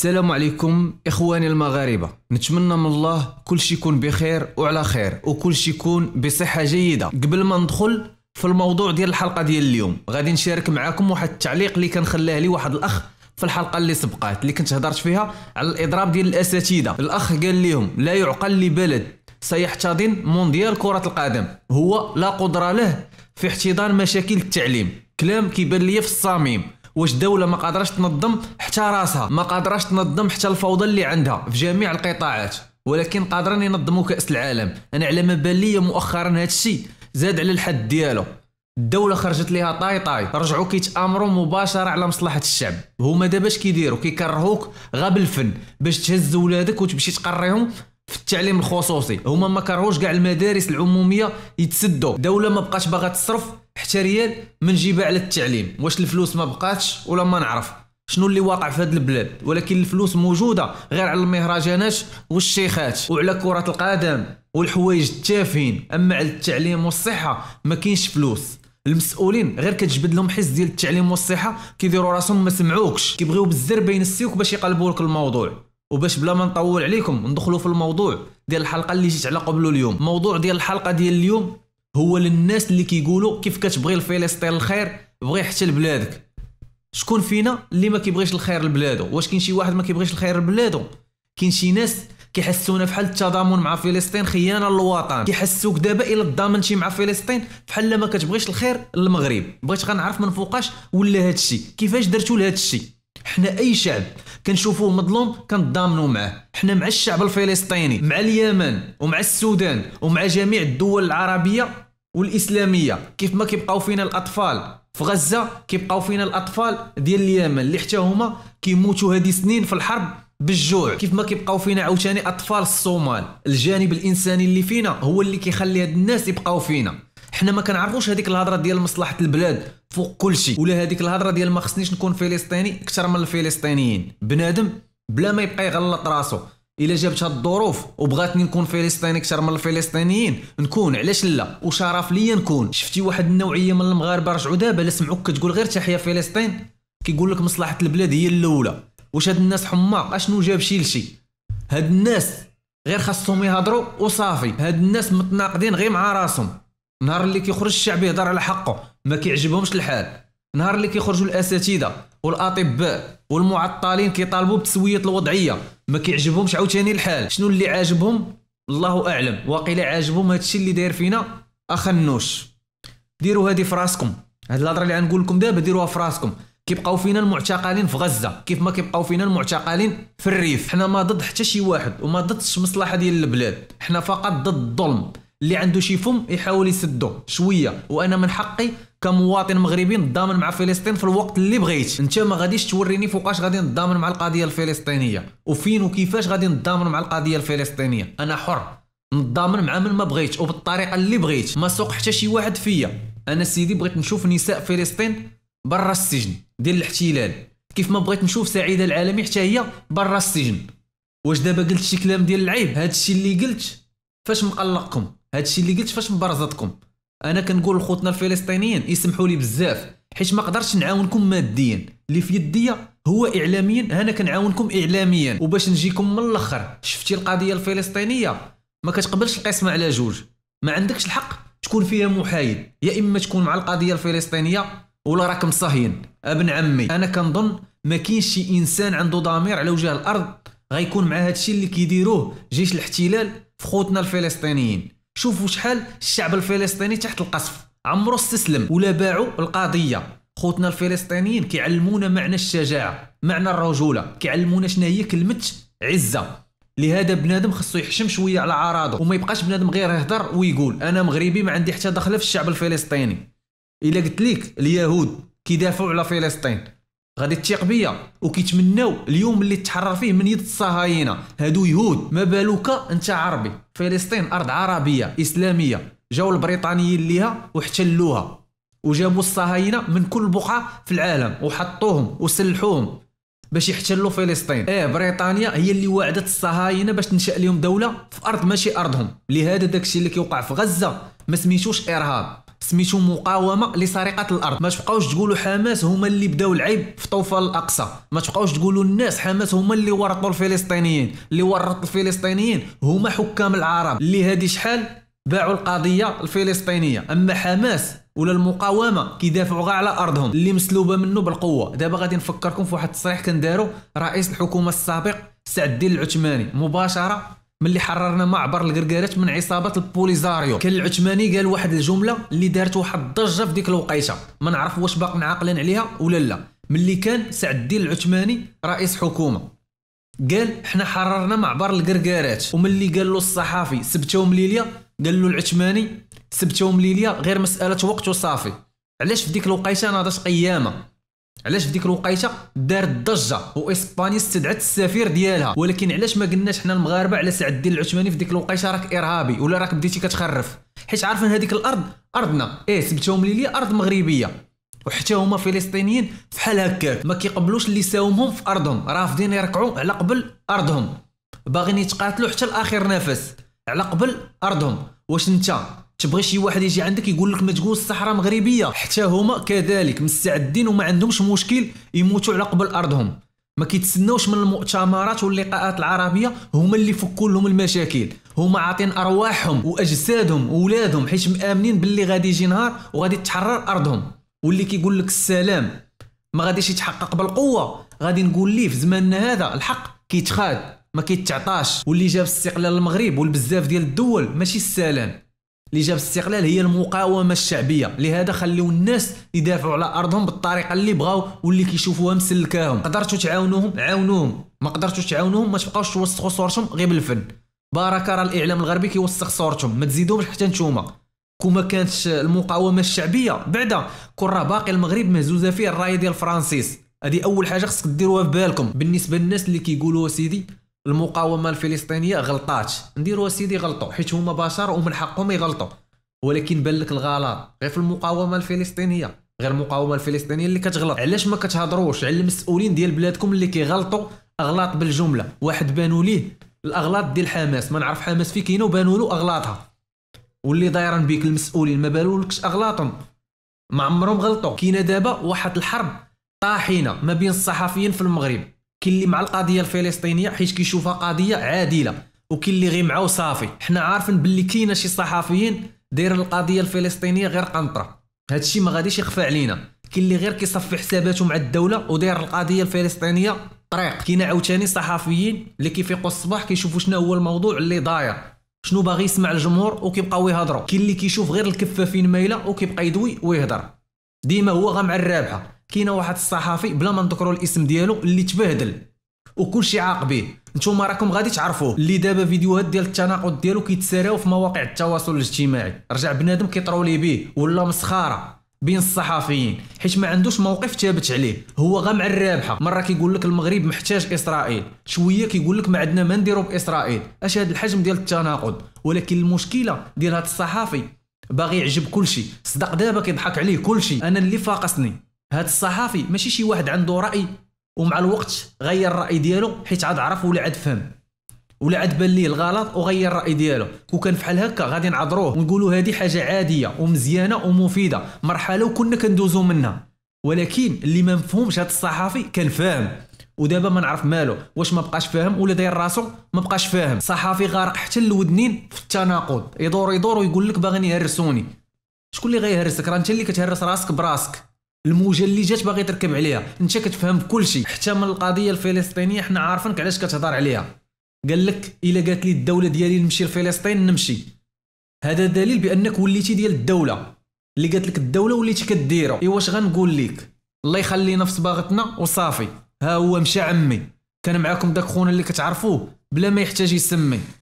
السلام عليكم اخواني المغاربه نتمنى من الله كل شيء يكون بخير وعلى خير وكل شيء يكون بصحه جيده قبل ما ندخل في الموضوع ديال الحلقه ديال اليوم غادي نشارك معكم واحد التعليق اللي كان خلاه لي واحد الاخ في الحلقه اللي سبقات اللي كنت هضرت فيها على الاضراب ديال الاساتذه الاخ قال لهم لا يعقل لبلد سيحتضن مونديال كره القدم هو لا قدره له في احتضان مشاكل التعليم كلام كيبان ليا في الصميم واش الدوله ما قادراش تنظم حتى راسها ما قادراش تنظم حتى الفوضى اللي عندها في جميع القطاعات ولكن قادرين ينظموا كاس العالم انا على ما بالي مؤخرا هذا الشيء زاد على الحد ديالو الدوله خرجت ليها طاي طاي رجعوا كيتامروا مباشره على مصلحه الشعب هما دابا اش كيديروا كيكرهوك غا بالفن باش تهز ولادك وتمشي تقريهم في التعليم الخصوصي هما ما كرهوش كاع المدارس العموميه يتسدوا دوله ما بقاش باغا تصرف حتى ريال من جيبها على التعليم واش الفلوس ما بقاتش ولا ما نعرف شنو اللي واقع في هذه البلاد ولكن الفلوس موجوده غير على المهرجانات والشيخات وعلى كره القدم والحوايج التافهين اما على التعليم والصحه ما كاينش فلوس المسؤولين غير كتجبد لهم حس ديال التعليم والصحه كيديروا راسهم ما سمعوكش كيبغيو بالزربه ينسيوك باش يقلبوا لك الموضوع وباش بلا ما نطول عليكم ندخلوا في الموضوع ديال الحلقه اللي جيت على قبله اليوم الموضوع ديال الحلقه ديال اليوم هو للناس اللي كيقولوا كيف كتبغي الفلسطين الخير بغي حتى لبلادك شكون فينا اللي ما كيبغيش الخير لبلادو واش كاين شي واحد ما كيبغيش الخير لبلادو كاين شي ناس كيحسونا بحال التضامن مع فلسطين خيانه للوطن كيحسوك دابا الا تضامنتي مع فلسطين بحال ما كتبغيش الخير للمغرب بغيت غنعرف من فوقاش ولا هادشي كيفاش درتو لهادشي حنا اي شعب كنشوفوه مظلوم كنضامنوا معاه حنا مع الشعب الفلسطيني مع اليمن ومع السودان ومع جميع الدول العربيه والاسلاميه كيف ما كيبقاو فينا الاطفال في غزه كيبقاو فينا الاطفال ديال اليمن اللي حتى هما كيموتوا هذه سنين في الحرب بالجوع كيف ما كيبقاو فينا عاوتاني اطفال الصومال الجانب الانساني اللي فينا هو اللي كيخلي هاد الناس يبقاو فينا حنا ما كنعرفوش هذيك الهضره ديال مصلحه البلاد فوق كل شيء ولا هذيك الهضره ديال ما خصنيش نكون فلسطيني اكثر من الفلسطينيين بنادم بلا ما يبقى يغلط راسو الا جابت هاد الظروف وبغاتني نكون فلسطيني اكثر من الفلسطينيين نكون علاش لا وشرف ليا نكون شفتي واحد النوعيه من المغاربه رجعوا دابا لا سمعوك كتقول غير تحيا فلسطين كيقول لك مصلحه البلاد هي الاولى واش هاد الناس حماق اشنو جاب شي لشي هاد الناس غير خاصهم يهضروا وصافي هاد الناس متناقضين غير مع راسهم نهار اللي كيخرج الشعب يهضر على حقه ما كيعجبهمش الحال نهار اللي كيخرجوا الاساتذه والاطباء والمعطلين كيطالبوا بتسويه الوضعيه ما كيعجبهمش عاوتاني الحال شنو اللي عاجبهم الله اعلم واقيلا عاجبهم هادشي اللي داير فينا اخنوش ديروا هادي في راسكم هاد الهضره اللي غنقول لكم دابا ديروها في راسكم كيبقاو فينا المعتقلين في غزه كيف ما كيبقاو فينا المعتقلين في الريف حنا ما ضد حتى شي واحد وما ضدش مصلحه ديال البلاد حنا فقط ضد الظلم اللي عنده شي فم يحاول يسده شويه وانا من حقي كمواطن مغربي نضامن مع فلسطين في الوقت اللي بغيت انت ما غاديش توريني فوقاش غادي نضامن مع القضيه الفلسطينيه وفين وكيفاش غادي نضامن مع القضيه الفلسطينيه انا حر نضامن مع من ما بغيت وبالطريقه اللي بغيت ما سوق حتى شي واحد فيا انا سيدي بغيت نشوف نساء فلسطين برا السجن ديال الاحتلال كيف ما بغيت نشوف سعيده العالمي حتى هي برا السجن واش دابا قلت شي كلام ديال العيب هادشي اللي قلت فاش مقلقكم هادشي اللي قلت فاش مبرزتكم انا كنقول لخوتنا الفلسطينيين يسمحوا لي بزاف حيت ما قدرش نعاونكم ماديا اللي في يدي هو اعلاميا انا كنعاونكم اعلاميا وباش نجيكم من الاخر شفتي القضيه الفلسطينيه ما كتقبلش القسمه على جوج ما عندكش الحق تكون فيها محايد يا اما تكون مع القضيه الفلسطينيه ولا راك مصهين ابن عمي انا كنظن ما كاينش شي انسان عنده ضمير على وجه الارض غيكون مع هادشي اللي كيديروه جيش الاحتلال في خوتنا الفلسطينيين شوفوا شحال الشعب الفلسطيني تحت القصف عمرو استسلم ولا باعوا القضيه خوتنا الفلسطينيين كيعلمونا معنى الشجاعه معنى الرجوله كيعلمونا شنو هي كلمه عزه لهذا بنادم خصو يحشم شويه على عراضه وما يبقاش بنادم غير يهضر ويقول انا مغربي ما عندي حتى دخله في الشعب الفلسطيني الا قلت ليك اليهود كيدافعوا على فلسطين غادي تيق بيا وكيتمناو اليوم اللي تحرر فيه من يد الصهاينه هادو يهود ما بالوك انت عربي فلسطين ارض عربيه اسلاميه جاو البريطانيين ليها واحتلوها وجابوا الصهاينه من كل بقعه في العالم وحطوهم وسلحوهم باش يحتلوا فلسطين ايه بريطانيا هي اللي وعدت الصهاينه باش تنشا لهم دوله في ارض ماشي ارضهم لهذا داكشي اللي كيوقع في غزه ما سميتوش ارهاب سميتو مقاومه لسرقه الارض ما تبقاوش تقولوا حماس هما اللي بداو العيب في طوفان الاقصى ما تبقاوش تقولوا الناس حماس هما اللي ورطوا الفلسطينيين اللي ورطوا الفلسطينيين هما حكام العرب اللي هادي شحال باعوا القضيه الفلسطينيه اما حماس ولا المقاومه كيدافعوا غير على ارضهم اللي مسلوبه منه بالقوه دابا غادي نفكركم في واحد التصريح دارو رئيس الحكومه السابق سعد الدين العثماني مباشره ملي حررنا معبر القرقيرات من عصابه البوليزاريو كان العثماني قال واحد الجمله اللي دارت واحد الضجه في ديك الوقيته ما نعرف واش باقين عاقلين عليها ولا لا ملي كان سعد الدين العثماني رئيس حكومه قال حنا حررنا معبر ومن وملي قال له الصحافي سبتهم ليليا قال له العثماني سبتهم ليليا غير مساله وقت وصافي علاش في ديك الوقيته ناضت قيامه علاش في ديك الوقيته دارت ضجه واسبانيا استدعت السفير ديالها ولكن علاش ما قلناش حنا المغاربه على سعد الدين العثماني في ديك الوقيته راك ارهابي ولا راك بديتي كتخرف حيت عارفين هذيك الارض ارضنا ايه سبتهم لي ارض مغربيه وحتى هما فلسطينيين بحال هكاك ما كيقبلوش اللي ساومهم في ارضهم رافضين يركعوا على قبل ارضهم باغيين يتقاتلوا حتى لاخر نفس على قبل ارضهم واش انت تبغي شي واحد يجي عندك يقول لك ما تقول الصحراء مغربيه حتى هما كذلك مستعدين وما عندهمش مشكل يموتوا على قبل ارضهم ما كيتسناوش من المؤتمرات واللقاءات العربيه هما اللي فكوا لهم المشاكل هما عاطين ارواحهم واجسادهم وولادهم حيت مامنين باللي غادي يجي نهار وغادي تحرر ارضهم واللي كيقول لك السلام ما غاديش يتحقق بالقوه غادي نقول ليه في زماننا هذا الحق كيتخاد ما كيتعطاش واللي جاب استقلال المغرب والبزاف ديال الدول ماشي السلام اللي جاب الاستقلال هي المقاومه الشعبيه لهذا خليو الناس يدافعوا على ارضهم بالطريقه اللي بغاو واللي كيشوفوها مسلكاهم قدرتوا تعاونوهم عاونوهم ما قدرتوش تعاونوهم ما تبقاوش توسخوا صورتهم غير بالفن بارك راه الاعلام الغربي كيوسخ صورتهم ما تزيدوهمش حتى نتوما كون ما كانتش المقاومه الشعبيه بعدا كون راه باقي المغرب مهزوزه فيه الرايه ديال فرانسيس هذه اول حاجه خصك ديروها في بالكم بالنسبه للناس اللي كيقولوا سيدي المقاومه الفلسطينيه غلطات نديروا سيدي غلطوا حيت هما بشر ومن حقهم يغلطوا ولكن بان لك الغلط غير في المقاومه الفلسطينيه غير المقاومه الفلسطينيه اللي كتغلط علاش ما كتهضروش على المسؤولين ديال بلادكم اللي كيغلطوا اغلاط بالجمله واحد بانوا ليه الاغلاط ديال حماس ما نعرف حماس فين كاينه وبانوا له اغلاطها واللي دايرا بيك المسؤولين ما بالولكش اغلاطهم ما عمرهم غلطوا كاينه دابا واحد الحرب طاحنه ما بين الصحفيين في المغرب كاين اللي مع القضيه الفلسطينيه حيت كيشوفها قضيه عادله وكاين اللي غير معاه صافي حنا عارفين باللي كاينه شي صحفيين دايرين القضيه الفلسطينيه غير قنطره هادشي ما غاديش يخفى علينا كاين اللي غير كيصفي حساباته مع الدوله وداير القضيه الفلسطينيه طريق كاين عاوتاني صحفيين اللي كيفيقوا الصباح كيشوفوا شنو هو الموضوع اللي داير شنو باغي يسمع الجمهور وكيبقاو يهضروا كاين اللي كيشوف غير الكفه فين مايله وكيبقى يدوي ويهضر ديما هو غا مع الرابحه كاينه واحد الصحفي بلا ما نذكروا الاسم ديالو اللي تبهدل وكلشي عاق به نتوما راكم غادي تعرفوه اللي دابا فيديوهات ديال التناقض ديالو كيتساراو في مواقع التواصل الاجتماعي رجع بنادم كيطرولي به ولا مسخاره بين الصحفيين حيت ما عندوش موقف ثابت عليه هو غا مع الرابحه مره كيقول لك المغرب محتاج اسرائيل شويه كيقول لك ما عندنا ما نديرو باسرائيل اش هذا الحجم ديال التناقض ولكن المشكله ديال هذا الصحفي باغي يعجب كلشي صدق دابا كيضحك عليه كلشي انا اللي فاقصني هذا الصحافي ماشي شي واحد عنده راي ومع الوقت غير الراي ديالو حيت عاد عرف ولا عاد فهم ولا عاد بان ليه الغلط وغير الراي ديالو وكان بحال هكا غادي نعذروه ونقولوا هذه حاجه عاديه ومزيانه ومفيده مرحله وكنا كندوزو منها ولكن اللي ما مفهومش هذا الصحافي كان فاهم ودابا ما نعرف مالو واش ما بقاش فاهم ولا داير راسو ما بقاش فاهم صحافي غارق حتى الودنين في التناقض يدور يدور ويقول لك باغيين يهرسوني شكون اللي غيهرسك راه انت اللي كتهرس راسك براسك الموجه اللي جات باغي تركب عليها انت كتفهم كل شيء حتى من القضيه الفلسطينيه حنا عارفينك علاش كتهضر عليها قال لك الا قالت لي الدوله ديالي نمشي لفلسطين نمشي هذا دليل بانك وليتي ديال الدوله اللي قالت لك الدوله وليتي كديرو ايوا واش غنقول لك الله يخلينا في صباغتنا وصافي ها هو مشى عمي كان معاكم داك خونا اللي كتعرفوه بلا ما يحتاج يسمي